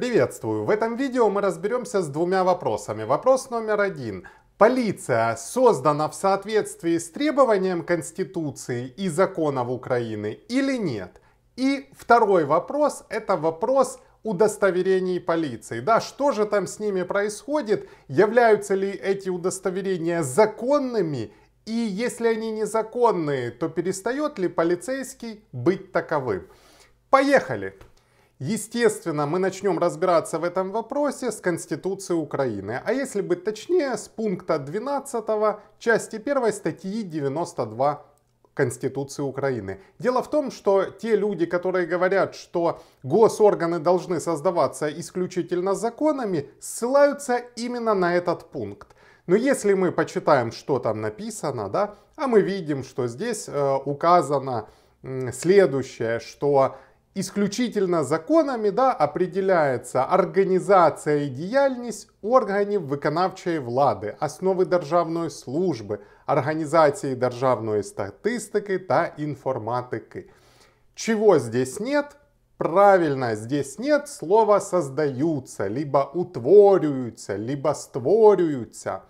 Приветствую! В этом видео мы разберемся с двумя вопросами. Вопрос номер один. Полиция создана в соответствии с требованием Конституции и законов Украины или нет? И второй вопрос – это вопрос удостоверений полиции. Да, что же там с ними происходит? Являются ли эти удостоверения законными? И если они незаконные, то перестает ли полицейский быть таковым? Поехали! Естественно, мы начнем разбираться в этом вопросе с Конституции Украины, а если быть точнее, с пункта 12 части 1 статьи 92 Конституции Украины. Дело в том, что те люди, которые говорят, что госорганы должны создаваться исключительно законами, ссылаются именно на этот пункт. Но если мы почитаем, что там написано, да, а мы видим, что здесь э, указано э, следующее, что исключительно законами да, определяется организация і діяльність органів виконавчої влади, основи державної служби, організації державної статистики та информатики. Чего здесь нет? Правильно, здесь нет слова создаются, либо утворюются, либо створюются.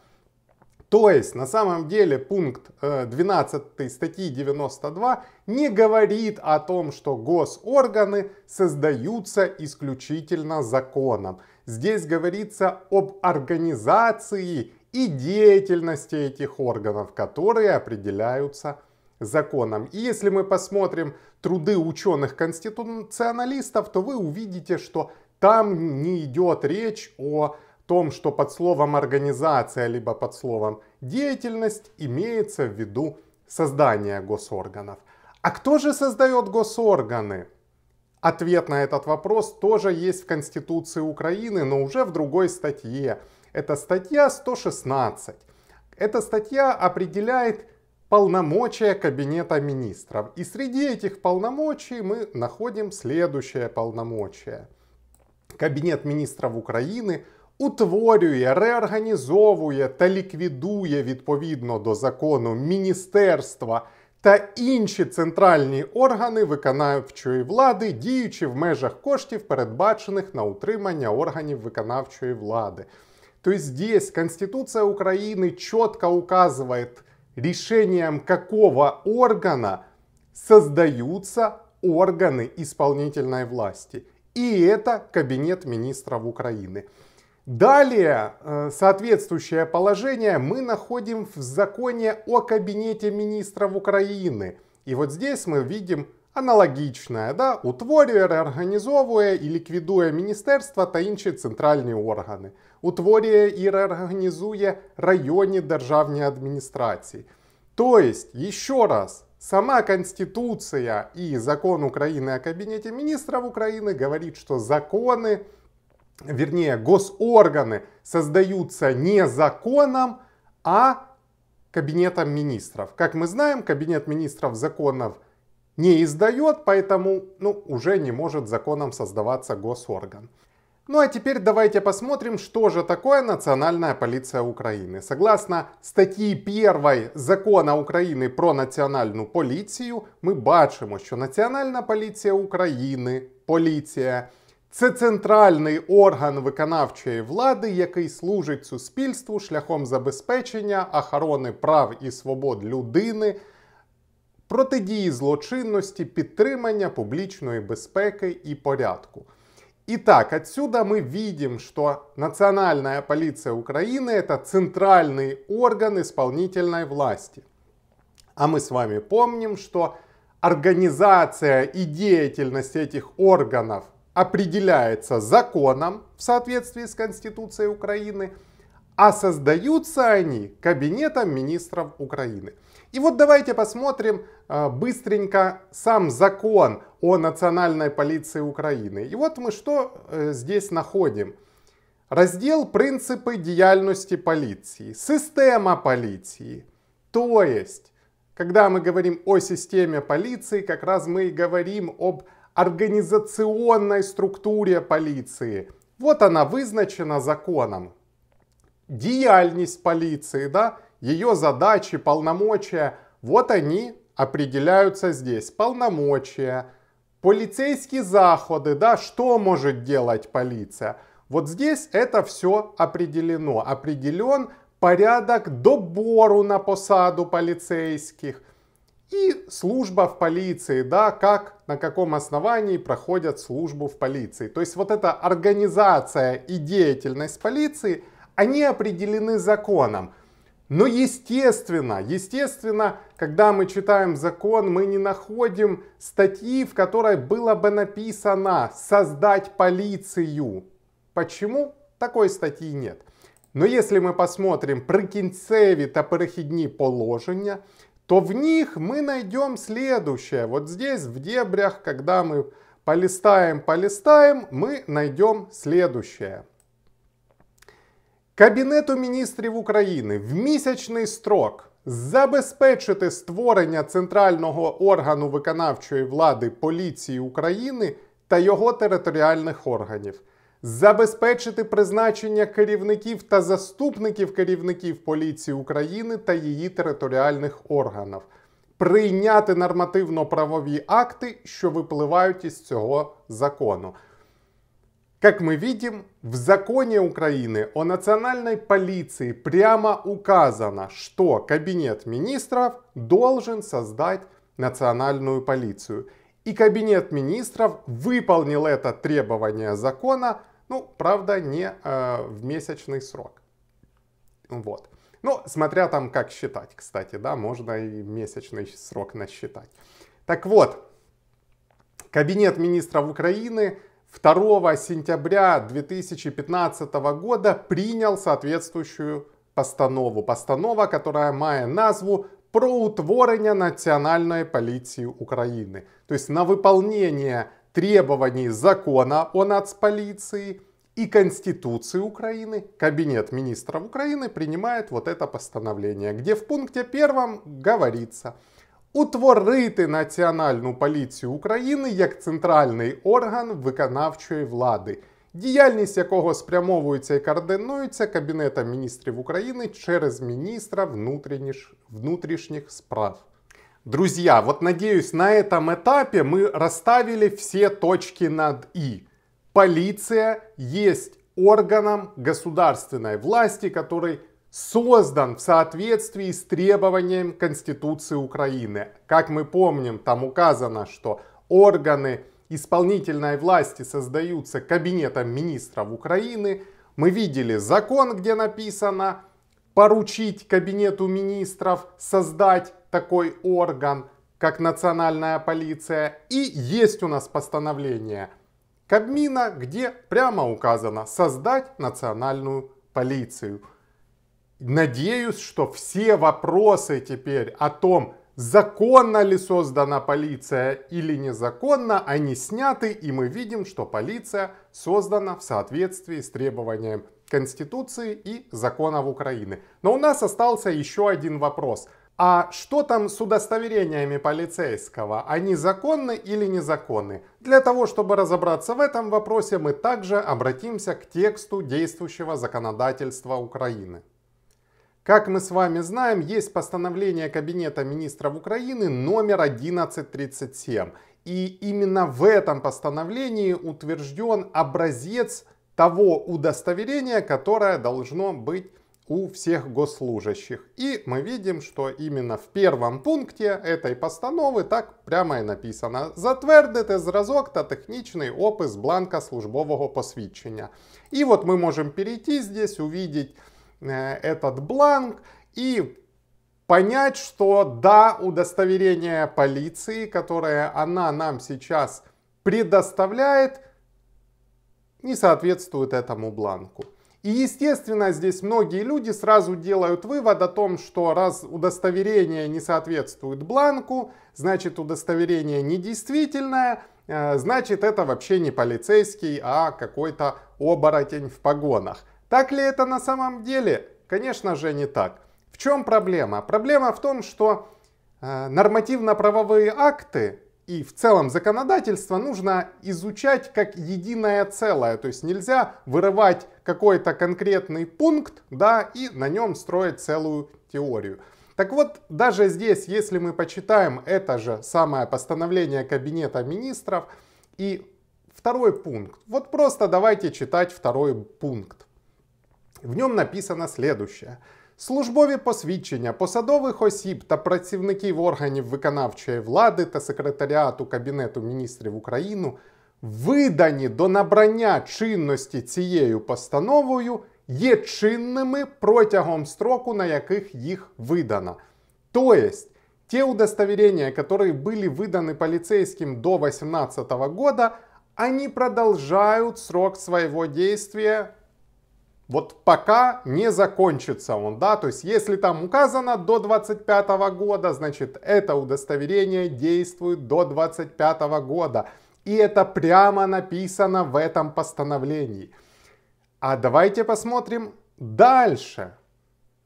То есть на самом деле пункт 12 э, статьи 92 не говорит о том, что госорганы создаются исключительно законом. Здесь говорится об организации и деятельности этих органов, которые определяются законом. И если мы посмотрим труды ученых-конституционалистов, то вы увидите, что там не идет речь о том, что под словом организация либо под словом деятельность имеется в виду создание госорганов. А кто же создает госорганы? Ответ на этот вопрос тоже есть в Конституции Украины, но уже в другой статье. Это статья 116. Эта статья определяет полномочия Кабинета министров. И среди этих полномочий мы находим следующее полномочие. Кабинет министров Украины – утворює, реорганізовує та ліквідує відповідно до закону міністерства та інші центральні органи виконавчої влади, діючи в межах коштів, передбачених на утримання органів виконавчої влади. То тобто есть здесь Конституция Украины четко указывает, решением какого органа создаются органы исполнительной власти. И это Кабинет министров Украины. Далее э, соответствующее положение мы находим в законе о кабинете министров Украины. И вот здесь мы видим аналогичное: да? утворює, реорганізовує и ликвидуя міністерства та центральные органы, органи, и і реорганізує районні администрации. То есть еще раз, сама конституция и закон Украины о кабинете министров Украины говорит, что законы вернее, госорганы создаются не законом, а кабинетом министров. Как мы знаем, кабинет министров законов не издает, поэтому ну, уже не может законом создаваться госорган. Ну а теперь давайте посмотрим, что же такое национальная полиция Украины. Согласно статьи 1 закона Украины про национальную полицию мы бачимо, что национальная полиция Украины полиция Це центральний орган виконавчої влади, який служить суспільству шляхом забезпечення охорони прав і свобод людини, протидії злочинності, підтримання публічної безпеки і порядку. І так, отсюда ми видим, що Національна поліція України це центральний орган исполнительной власті. А ми з вами помним, що організація і деятельность цих органов определяется законом в соответствии с Конституцией Украины, а создаются они Кабинетом министров Украины. И вот давайте посмотрим э, быстренько сам закон о национальной полиции Украины. И вот мы что э, здесь находим. Раздел «Принципы деятельности полиции», «Система полиции», то есть когда мы говорим о системе полиции, как раз мы и говорим об организационной структуре полиции. Вот она вызначена законом. Деяльность полиции, да, ее задачи, полномочия, вот они определяются здесь. Полномочия, полицейские заходы, да, что может делать полиция. Вот здесь это все определено. Определен порядок добору на посаду полицейских. И служба в полиции, да, как, на каком основании проходят службу в полиции. То есть вот эта организация и деятельность полиции, они определены законом. Но естественно, естественно, когда мы читаем закон, мы не находим статьи, в которой было бы написано «создать полицию». Почему? Такой статьи нет. Но если мы посмотрим «прикінцеві та перехідні положения то в них мы найдем следующее. Вот здесь в дебрях, когда мы полистаем, полистаем, мы найдем следующее. Кабінету міністрів України в місячний строк забезпечити створення центрального органу виконавчої влади поліції України та його територіальних органів забезпечити призначення керівників та заступників керівників поліції України та її територіальних органів, прийняти нормативно-правові акти, що випливають із цього закону. Як ми видим, в законі України о національній поліції прямо указано, що Кабінет міністрів должен создать національну поліцію. І Кабінет міністрів выполнил це требування закону. Ну, правда, не э, в месячный срок. Вот. Ну, смотря там как считать, кстати, да, можно и месячный срок насчитать. Так вот, Кабинет министров Украины 2 сентября 2015 года принял соответствующую постанову. Постанова, которая мае назву «Про утворення національної поліції України». То есть на выполнение требований закона о нацполиции и Конституции Украины, Кабинет министров Украины принимает вот это постановление, где в пункте первом говорится утворити Національну поліцію України як центральний орган виконавчої влади, діяльність якого спрямовується і координується Кабінетом міністрів України через міністра внутрішніх справ. Друзья, вот надеюсь, на этом этапе мы расставили все точки над «и». Полиция есть органом государственной власти, который создан в соответствии с требованием Конституции Украины. Как мы помним, там указано, что органы исполнительной власти создаются кабинетом министров Украины. Мы видели закон, где написано поручить кабинету министров создать такой орган, как национальная полиция. И есть у нас постановление Кабмина, где прямо указано создать национальную полицию. Надеюсь, что все вопросы теперь о том, законно ли создана полиция или незаконно, они сняты, и мы видим, что полиция создана в соответствии с требованием Конституции и законов Украины. Но у нас остался еще один вопрос – а что там с удостоверениями полицейского? Они законны или незаконны? Для того, чтобы разобраться в этом вопросе, мы также обратимся к тексту действующего законодательства Украины. Как мы с вами знаем, есть постановление Кабинета министров Украины номер 1137. И именно в этом постановлении утвержден образец того удостоверения, которое должно быть у всех госслужащих. И мы видим, что именно в первом пункте этой постановы так прямо и написано. Затвердити зразок та техничный опис бланка службового посвідчення. И вот мы можем перейти здесь, увидеть этот бланк и понять, что да, удостоверение полиции, которое она нам сейчас предоставляет, не соответствует этому бланку. И, естественно, здесь многие люди сразу делают вывод о том, что раз удостоверение не соответствует бланку, значит удостоверение недействительное, э, значит это вообще не полицейский, а какой-то оборотень в погонах. Так ли это на самом деле? Конечно же не так. В чем проблема? Проблема в том, что э, нормативно-правовые акты и в целом законодательство нужно изучать как единое целое. То есть нельзя вырывать какой-то конкретный пункт да, и на нем строить целую теорию. Так вот, даже здесь, если мы почитаем это же самое постановление Кабинета министров и второй пункт, вот просто давайте читать второй пункт. В ньому написано следующее. Службові посвідчення посадових осіб та працівників органів виконавчої влади та секретаріату Кабінету міністрів України видані до набрання чинності цією постановою є чинними протягом строку, на яких їх видано. Тобто, ті удостоверения, которые були видані поліцейським до 2018 года, они продолжают срок своего действия вот пока не закончится он, да, то есть если там указано до 25 года, значит это удостоверение действует до 25 года. И это прямо написано в этом постановлении. А давайте посмотрим дальше.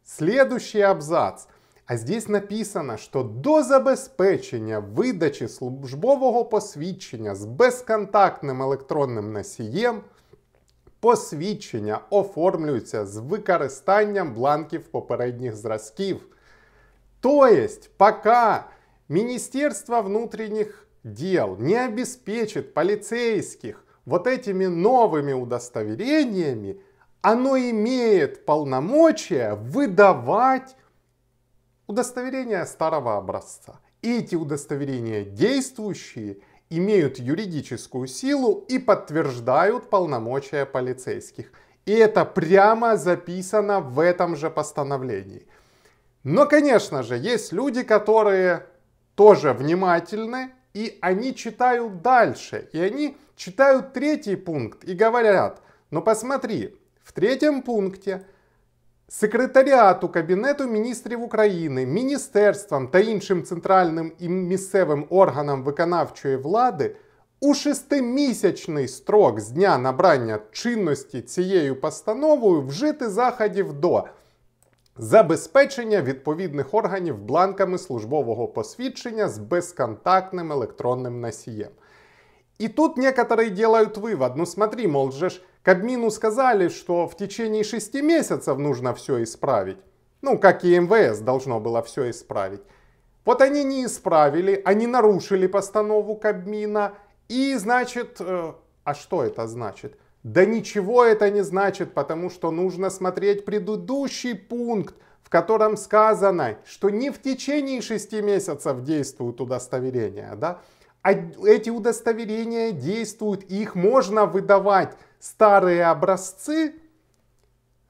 Следующий абзац. А здесь написано, что до забезпечення выдачи службового посвідчення с бесконтактным электронным носієм посвідчення оформлюються з використанням бланків попередніх зразків. Тобто, поки Міністерство внутрішніх дел не обезпечить поліцейських вот этими новыми удостоверениями, оно имеет полномочия выдавать удостоверения старого образца. И эти удостоверения действующие – имеют юридическую силу и подтверждают полномочия полицейских. И это прямо записано в этом же постановлении. Но, конечно же, есть люди, которые тоже внимательны, и они читают дальше, и они читают третий пункт и говорят, ну посмотри, в третьем пункте Секретаріату Кабінету міністрів України, міністерствам та іншим центральним і місцевим органам виконавчої влади у шестимісячний строк з дня набрання чинності цією постановою вжити заходів до забезпечення відповідних органів бланками службового посвідчення з безконтактним електронним носієм. И тут некоторые делают вывод, ну смотри, мол, же ж Кабмину сказали, что в течение шести месяцев нужно все исправить. Ну, как и МВС должно было все исправить. Вот они не исправили, они нарушили постанову Кабмина. И значит, э, а что это значит? Да ничего это не значит, потому что нужно смотреть предыдущий пункт, в котором сказано, что не в течение шести месяцев действуют удостоверения, да? эти удостоверения действуют, их можно выдавать старые образцы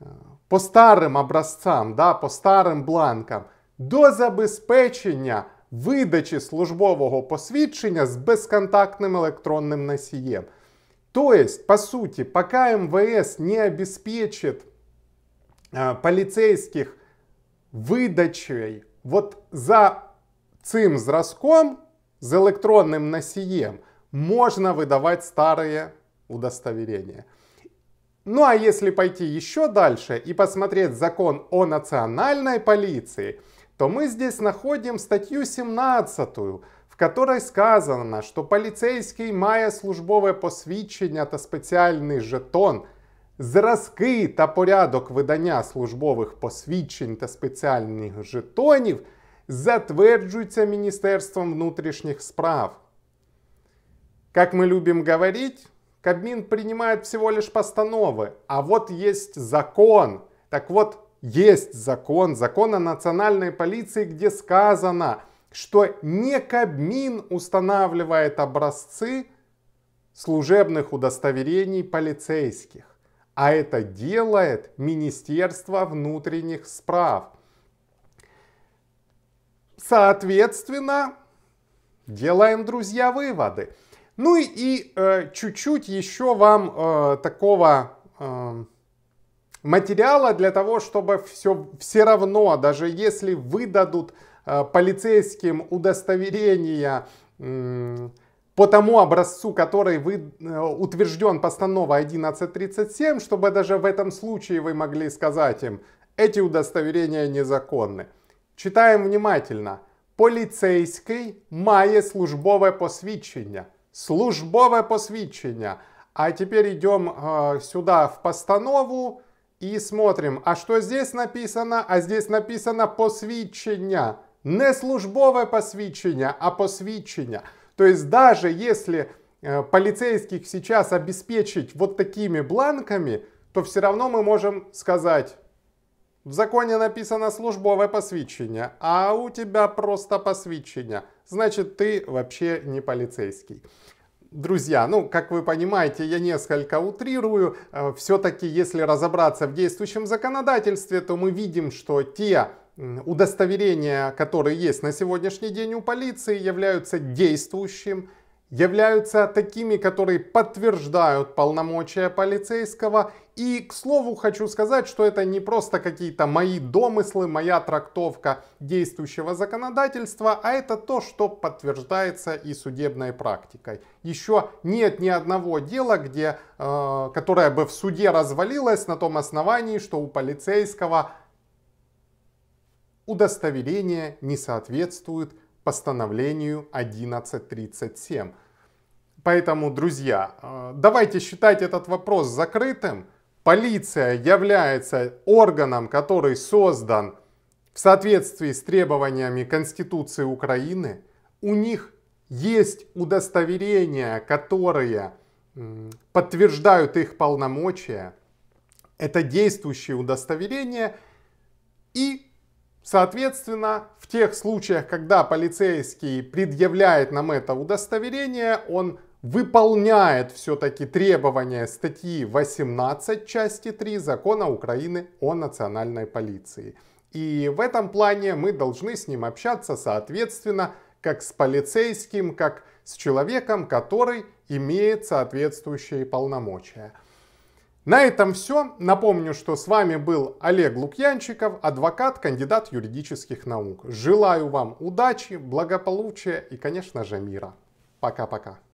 э, по старым образцам, да, по старым бланкам, до забезпечення выдачи службового посвідчення с бесконтактным электронным носієм. То есть, по сути, пока МВС не обеспечит э, полицейских выдачей вот за цим зразком, с электронным носием можно выдавать старые удостоверения. Ну а если пойти еще дальше и посмотреть закон о национальной полиции, то мы здесь находим статью 17, в которой сказано, что полицейский мая службове посвідчення та спеціальний жетон, зразки та порядок видання службових посвідчень та спеціальних жетонів – затверджуються Министерством внутренних справ. Как мы любим говорить, Кабмин принимает всего лишь постановы, а вот есть закон. Так вот, есть закон, закон о национальной полиции, где сказано, что не Кабмин устанавливает образцы служебных удостоверений полицейских, а это делает Министерство внутренних справ. Соответственно, делаем, друзья, выводы. Ну и э, чуть-чуть еще вам э, такого э, материала для того, чтобы все, все равно, даже если выдадут э, полицейским удостоверение э, по тому образцу, который вы, э, утвержден постанова 1137, чтобы даже в этом случае вы могли сказать им, эти удостоверения незаконны. Читаємо внимательно. Поліцейський має службове посвідчення. Службове посвідчення. А теперь идем э, сюда в постанову и смотрим, а что здесь написано? А здесь написано посвідчення. Не службове посвідчення, а посвідчення. То есть даже если э, полицейских сейчас обеспечить вот такими бланками, то все равно мы можем сказать, в законе написано службове посвящение, а у тебя просто посвящение. Значит, ты вообще не полицейский. Друзья, ну, как вы понимаете, я несколько утрирую. Э, Все-таки, если разобраться в действующем законодательстве, то мы видим, что те удостоверения, которые есть на сегодняшний день у полиции, являются действующим являются такими, которые подтверждают полномочия полицейского. И, к слову, хочу сказать, что это не просто какие-то мои домыслы, моя трактовка действующего законодательства, а это то, что подтверждается и судебной практикой. Еще нет ни одного дела, где, э, которое бы в суде развалилось на том основании, что у полицейского удостоверение не соответствует постановлению 1137. Поэтому, друзья, э, давайте считать этот вопрос закрытым. Полиция является органом, который создан в соответствии с требованиями Конституции Украины. У них есть удостоверения, которые подтверждают их полномочия. Это действующие удостоверения. И, соответственно, в тех случаях, когда полицейский предъявляет нам это удостоверение, он выполняет все-таки требования статьи 18 части 3 закона Украины о национальной полиции. И в этом плане мы должны с ним общаться, соответственно, как с полицейским, как с человеком, который имеет соответствующие полномочия. На этом все. Напомню, что с вами был Олег Лукьянчиков, адвокат, кандидат юридических наук. Желаю вам удачи, благополучия и, конечно же, мира. Пока-пока.